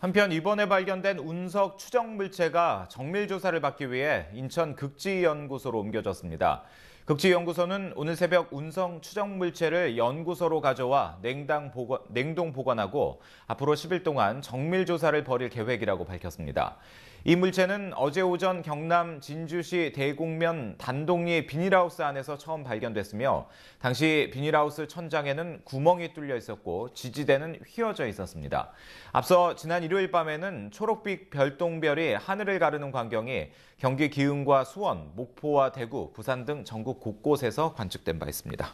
한편 이번에 발견된 운석 추정 물체가 정밀 조사를 받기 위해 인천 극지연구소로 옮겨졌습니다. 극지연구소는 오늘 새벽 운성 추정 물체를 연구소로 가져와 냉동, 보관, 냉동 보관하고 앞으로 10일 동안 정밀 조사를 벌일 계획이라고 밝혔습니다. 이 물체는 어제 오전 경남 진주시 대곡면 단동리 비닐하우스 안에서 처음 발견됐으며 당시 비닐하우스 천장에는 구멍이 뚫려 있었고 지지대는 휘어져 있었습니다. 앞서 지난 일요일 밤에는 초록빛 별똥별이 하늘을 가르는 광경이 경기 기흥과 수원, 목포와 대구, 부산 등 전국 곳곳에서 관측된 바 있습니다.